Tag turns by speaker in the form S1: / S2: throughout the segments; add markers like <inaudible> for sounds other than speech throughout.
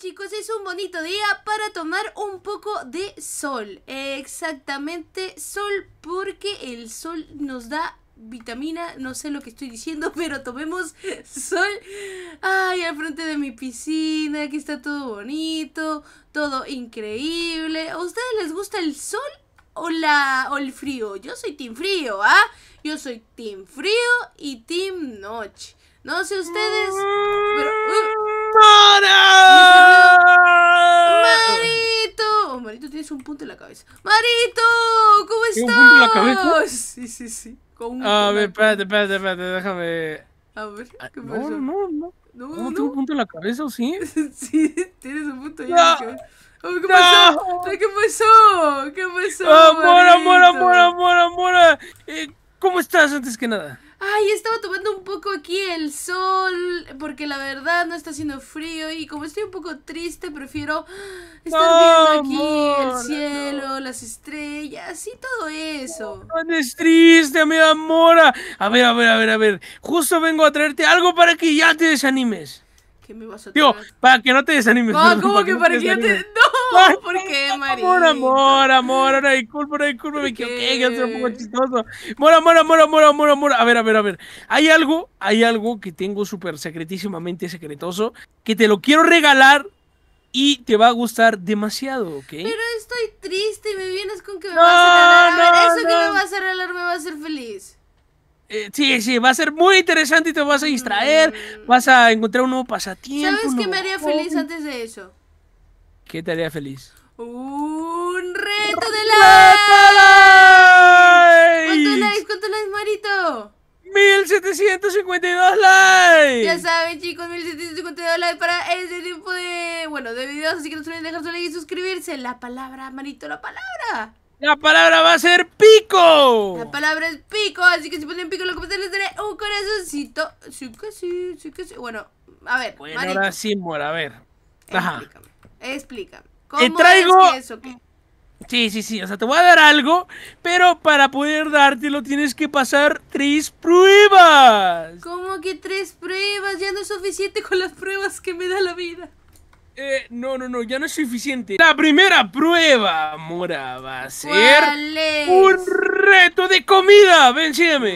S1: chicos, es un bonito día para tomar un poco de sol. exactamente, sol porque el sol nos da vitamina, no sé lo que estoy diciendo, <laughs> pero tomemos sol. Ay, al frente de mi piscina, aquí está todo bonito, todo increíble. ¿A ustedes les gusta el sol o, el frío? Yo soy team frío, ¿ah? Yo soy team frío y team noche. No sé ustedes, uh, ¡Mara! ¡Marito! Marito, tienes un punto en la cabeza. ¡Marito! ¿Cómo estás? ¿Un punto en la cabeza? Sí, sí, sí. Con un a ver,
S2: espérate, espérate, espérate, déjame.
S1: A ver, ah, ¿qué pasó? No, no, no. ¿Cómo tengo un
S2: punto en la cabeza o sí? <laughs> sí, tienes un punto en la oh, ¿Qué pasó? ¿Qué pasó? ¿Qué pasó? amor, mora, mora, mora, mora, eh, ¿Cómo estás antes que nada? ay,
S1: estaba tomando un poco aquí el sol, porque la verdad no está haciendo frío y como estoy un poco triste, prefiero estar viendo aquí el cielo, las estrellas y todo eso. No, es
S2: triste, mi amor. A ver, a ver, a ver, a ver. Justo vengo a traerte algo para que ya te desanimes me vas a para que no te desanimes. No, ah, <laughs> ¿cómo que para que, no te... <laughs> No, ¿por qué, María? Amor, amor, amor, ahora disculpa, no disculpa, me equivoqué, que es un poco chistoso. Amor, amor, amor, amor, amor, amor. A ver, a ver, a ver. Hay algo, hay algo que tengo súper secretísimamente secretoso, que te lo quiero regalar, y te va a gustar demasiado, ¿ok? Pero
S1: estoy triste, y me vienes con que me vas a regalar. No, eso que me vas a regalar me va a hacer feliz.
S2: Eh, sí, sí, va a ser muy interesante y te vas a mm. distraer, vas a encontrar un nuevo pasatiempo. ¿Sabes qué me haría
S1: feliz antes de eso?
S2: ¿Qué te haría feliz? Un
S1: reto de likes.
S2: ¿Cuántos likes?
S1: ¿Cuántos likes, Marito?
S2: 1752 likes. Ya
S1: saben, chicos, 1752 likes para este tipo de, bueno, de videos, así que no se olviden dejar su like y suscribirse. La palabra, Marito, la palabra.
S2: La palabra va a ser pico. La
S1: palabra es pico, así que si ponen pico en los comentarios les daré un corazoncito. Sí que sí, sí que sí. Bueno, a ver. Bueno, ahora
S2: sí, Mora, a ver. Ajá. Explícame.
S1: explícame. ¿Cómo te traigo...
S2: Sí, sí, sí. O sea, te voy a dar algo, pero para poder dártelo tienes que pasar tres pruebas.
S1: ¿Cómo que tres pruebas? Ya no es suficiente con las pruebas que me da la vida.
S2: Eh, no, no, no, ya no es suficiente. La primera prueba, Mora, va a ser un reto de comida. Ven,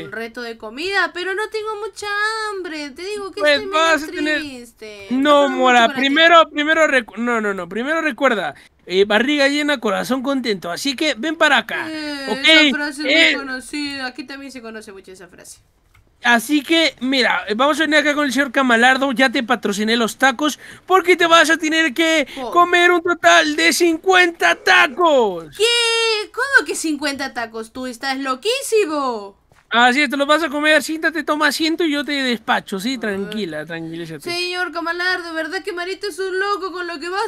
S2: Un
S1: reto de comida, pero no tengo mucha hambre. Te digo que pues estoy
S2: No, Mora, primero, primero, no, no, no, primero recuerda. Eh, barriga llena, corazón contento. Así que ven para acá. Eh, esa
S1: frase Aquí también se conoce mucho esa frase.
S2: Así que, mira, vamos a venir acá con el señor Camalardo. Ya te patrociné los tacos porque te vas a tener que oh. comer un total de 50 tacos. ¿Qué?
S1: ¿Cómo que 50 tacos? Tú estás loquísimo.
S2: Así es, te los vas a comer. Siéntate, toma asiento y yo te despacho. Sí, tranquila, tranquila.
S1: Señor Camalardo, ¿verdad que Marito es un loco con lo que va a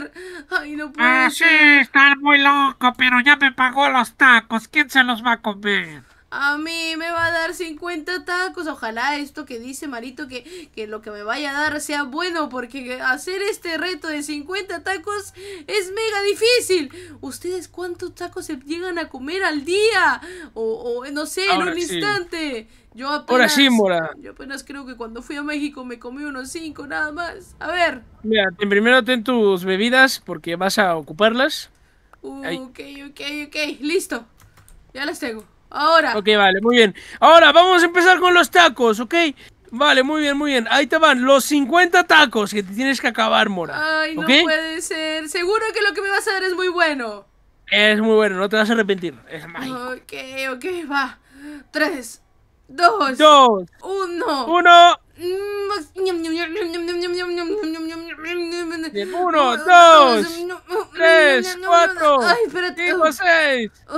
S1: hacer? Ay, no puedo. Ah, sí,
S2: está muy loco, pero ya me pagó los tacos. ¿Quién se los va a comer?
S1: A mí me va a dar 50 tacos. Ojalá esto que dice Marito que, lo que me vaya a dar sea bueno. Porque hacer este reto de 50 tacos es mega difícil. ¿Ustedes cuántos tacos se llegan a comer al día? O, no sé, en un instante. Yo apenas, Yo apenas creo que cuando fui a México me comí unos 5 nada más. A ver.
S3: Mira,
S2: primero ten tus bebidas porque vas a ocuparlas.
S1: ok, ok, ok. Listo. Ya las tengo.
S2: Ahora. Ok, vale, muy bien. Ahora vamos a empezar con los tacos, ¿ok? Vale, muy bien, muy bien. Ahí te van los 50 tacos que te tienes que acabar, Mora. Ay, no puede
S1: ser. Seguro que lo que me vas a dar es muy bueno.
S2: Es muy bueno, no te vas a arrepentir. Es
S1: mágico. Ok, ok, va. Tres, dos, dos uno. Uno. 1, 2, 3, 4, 5, 6. Ay,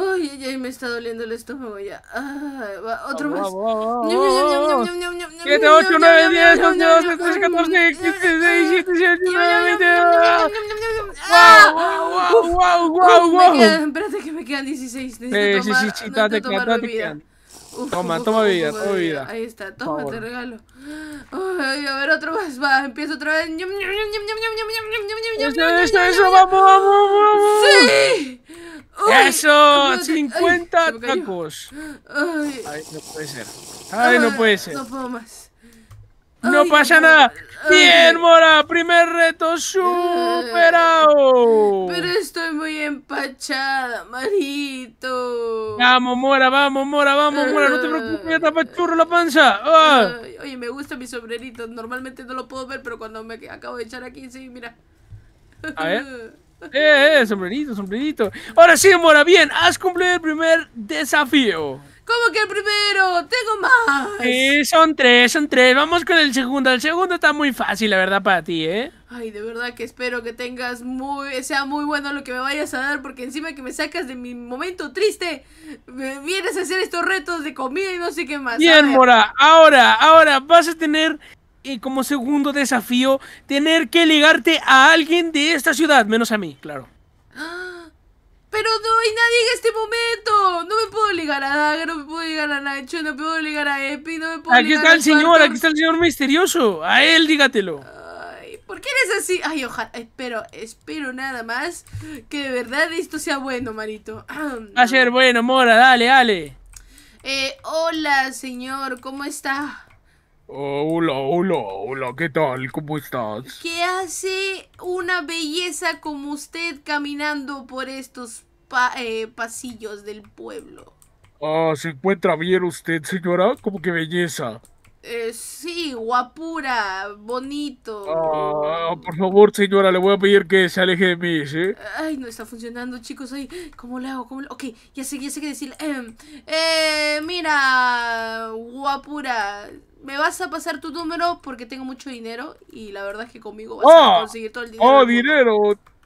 S1: ay, me está doliendo el estómago ya. Otro ah, más.
S3: 7, 8, 9, 10, 11, 12, 13, 14, 15, 16, 17,
S2: 18, 19, 20. ¡Wow, wow, wow, wow, Espérate
S1: que me quedan 16. Necesito tomar bebida
S2: toma, toma, vida, toma vida, Ahí
S1: está, toma, te regalo. Ay, a ver, otro más. Va, empiezo otra vez. Eso, eso, vamos,
S2: vamos, vamos. ¡Sí!
S1: ¡Eso! ¡50 tacos!
S3: ay, no puede ser.
S2: Ay, no puede ser. No puedo más. ¡No pasa nada! ¡Bien, Mora! ¡Primer reto superado! Pero estoy muy empachada, Marito. Vamos, Mora, vamos, Mora, vamos, Mora. No te ah. preocupes, ya churro la panza. Ah.
S1: Oye, me gusta mi sombrerito. Normalmente no lo puedo ver, pero cuando me acabo de echar aquí, sí, mira. A ver. <laughs>
S2: Eh, eh, sombrerito, sombrerito. Ahora sí, Mora, bien, has cumplido el primer desafío.
S1: ¿Cómo que el primero? ¡Tengo más! Sí,
S2: son tres, son tres. Vamos con el segundo. El segundo está muy fácil, la verdad, para ti, ¿eh?
S1: Ay, de verdad que espero que tengas muy... Sea muy bueno lo que me vayas a dar, porque encima que me sacas de mi momento triste, vienes a hacer estos retos de comida y no sé qué más. Bien, Mora,
S2: ahora, ahora vas a tener eh, como segundo desafío tener que ligarte a alguien de esta ciudad, menos a mí, claro. Ah,
S1: pero no hay nadie en este momento. No me puedo ligar a Dagger, no me puedo ligar a Nacho, no me puedo ligar a Epi, no me puedo aquí está el señor,
S2: aquí está el señor misterioso. A él dígatelo.
S1: Ay, ¿por qué eres así? Ay, ojalá. Espero, espero nada más que de verdad esto sea bueno, marito. <clears throat>
S3: Va a ser bueno, Mora, dale, dale.
S1: Eh, hola, señor, ¿cómo está?
S3: Hola, hola, hola, ¿qué tal? ¿Cómo estás?
S1: ¿Qué hace una belleza como usted caminando por estos eh, pasillos del pueblo?
S3: Ah, ¿se encuentra bien usted, señora? ¿Cómo que belleza?
S1: Eh, sí, guapura, bonito.
S3: Ah, por favor, señora, le voy a pedir que se aleje de mí, ¿sí?
S1: Ay, no está funcionando, chicos. Ay, ¿cómo le hago? ¿Cómo Ok, ya sé, ya sé qué decirle. Em, eh, mira, guapura, me vas a pasar tu número porque tengo mucho dinero y la verdad es que conmigo vas a ah, conseguir
S3: todo el dinero. oh, dinero!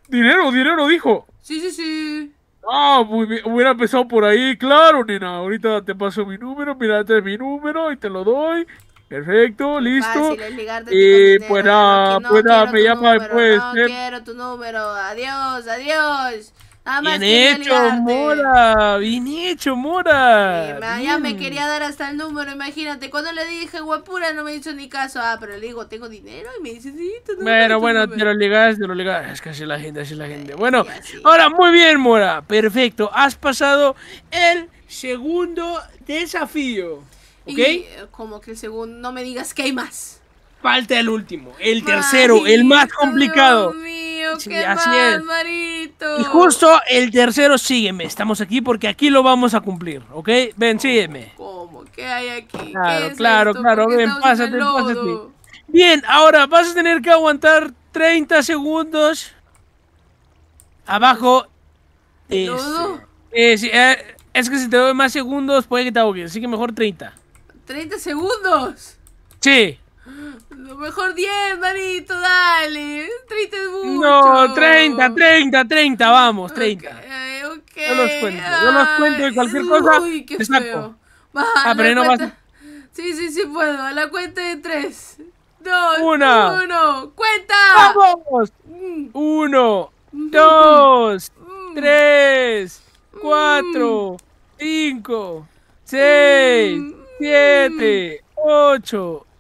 S3: ¡Dinero, dinero! Dijo. Sí, sí, sí. Ah, hubiera empezado por ahí, claro, nena. Ahorita te paso mi número, mira, este mi número y te lo doy. Perfecto, listo. y eh, pues, ¿eh? pues nada, pues nada, me llama después. No eh. quiero
S1: tu número, adiós, adiós. Ah, bien hecho,
S2: Mora. Bien hecho, Mora.
S1: ya me quería dar hasta el número, imagínate. Cuando le dije guapura no me hizo ni caso. Ah, pero le digo, tengo dinero y me dice, sí, tú no Bueno, bueno, te lo
S2: ligas, te lo ligas. Es que así la gente, así la gente. Bueno, ahora muy bien, Mora. Perfecto. Has pasado el segundo desafío. ¿Ok? Eh,
S1: como que el no me digas que hay más.
S2: Falta el último, el tercero, el más complicado
S1: así Y justo
S2: el tercero, sígueme. Estamos aquí porque aquí lo vamos a cumplir, ¿ok? Ven, sígueme.
S1: ¿Cómo? ¿Qué hay aquí?
S2: Claro, es claro, claro. Ven, pásate, pásate. Bien, ahora vas a tener que aguantar 30 segundos abajo. Eh, eh, es, que si te doy más segundos, puede que te bien, Así que mejor 30.
S1: ¿30 segundos? Sí. Lo mejor 10, manito, dale. 30
S2: mucho. No, 30, 30, 30, vamos, 30. Okay, Yo los cuento, yo los cuento y cualquier cosa. Uy, qué
S1: ah, pero no cuenta... vas Sí, sí, sí puedo. A la cuenta de 3, 2, 1. ¡Cuenta!
S2: ¡Vamos! 1, 2, 3, 4, 5, 6, 7, 8.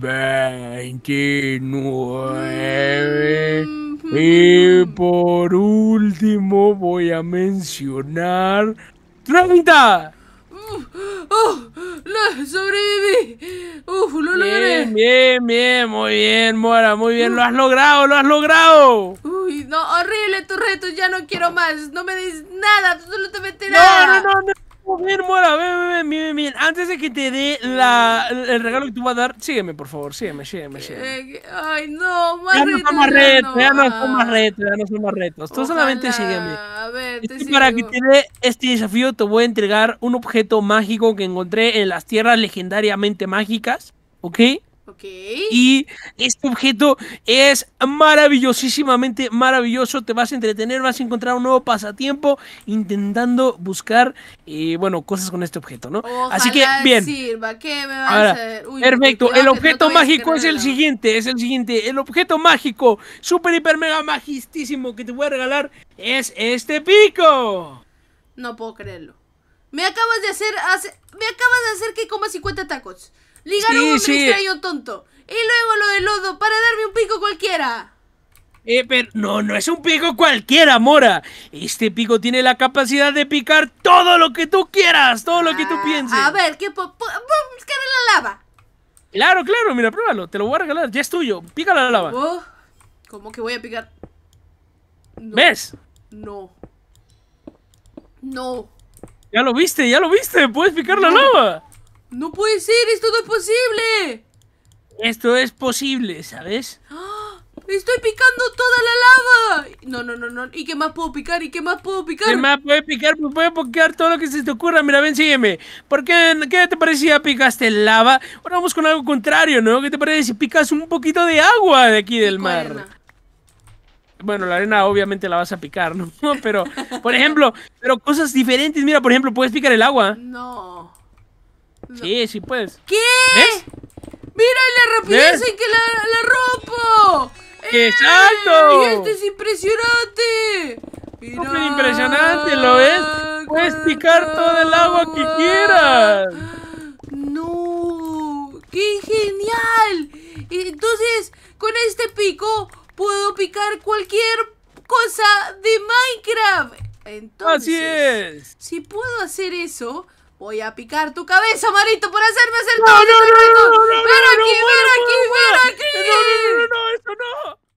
S3: 29. Mm-hmm. Y por último voy a mencionar treinta. Uh,
S1: oh lo sobreviví! ¡Uf! ¡Lo logré! Bien,
S2: bien, bien, muy bien, Mora, muy bien. ¡Lo has logrado! ¡Lo has logrado!
S1: ¡Uy! No, horrible tu reto, ya no quiero más. No me des nada, absolutamente nada. no, no,
S2: no. no. Mira, Mora, ven, ven, ven, ven, Antes de que te dé el regalo que tú vas a dar, sígueme, por favor, sígueme, sígueme, sígueme.
S1: Ay, no, más ya retos. No más retos, ya no son
S2: retos, ya no son retos. Tú solamente sígueme. A ver, te Para que te dé este desafío, te voy a entregar un objeto mágico que encontré en las tierras legendariamente mágicas, ¿ok? Y este objeto es maravillosísimamente maravilloso. Te vas a entretener, vas a encontrar un nuevo pasatiempo intentando buscar, eh, bueno, cosas con este objeto, ¿no? Así que, bien.
S1: perfecto. El objeto mágico es el
S2: siguiente, es el siguiente. El objeto mágico, super, hiper, mega, majestísimo que te voy a regalar es este pico.
S1: No puedo creerlo. Me acabas de hacer, me acabas de hacer que coma 50 tacos. Ligar a un hombre tonto. Y luego lo de lodo para darme un pico cualquiera.
S2: Eh, pero no, no es un pico cualquiera, Mora. Este pico tiene la capacidad de picar todo lo que tú quieras, todo lo que tú ah, pienses. A ver, ¿qué po la lava. Claro, claro, mira, pruébalo, te lo voy a regalar, ya es tuyo. Pica la lava.
S1: Oh, ¿Cómo que voy a picar? ¿Ves? No. No.
S2: Ya lo viste, ya lo viste, puedes picar la lava.
S1: ¡No puede ser! ¡Esto no es posible!
S2: Esto es posible, ¿sabes?
S1: ¡Ah! ¡Estoy picando toda la lava! No, no, no, no. ¿Y qué más puedo picar? ¿Y qué más
S2: puedo picar? ¿Qué más puedes picar? Pues puedes picar todo lo que se te ocurra. Mira, ven, sígueme. ¿Por qué, te parecía picaste lava? Ahora vamos con algo contrario, ¿no? ¿Qué te parece si picas un poquito de agua de aquí del mar? Bueno, la arena obviamente la vas a picar, ¿no? <laughs> Pero, por ejemplo, pero cosas diferentes. Mira, por ejemplo, puedes picar el agua. No. Sí, sí puedes.
S1: ¿Qué? ¿Ves? ¡Mira la rapidez en que la, la rompo! ¡Exacto! ¡Eh! salto! ¡Esto
S2: es impresionante! Mira, impresionante, ¿lo ves? Puedes picar todo el agua que quieras.
S1: ¡No! ¡Qué genial! Entonces, con este pico puedo picar cualquier cosa de Minecraft. Entonces, Así es. si puedo hacer eso, Voy a picar tu cabeza, Marito,
S3: por hacerme hacer no, todo no, no, aquí, ven aquí, ven aquí! ¡No, no, no, no! ¡Eso no!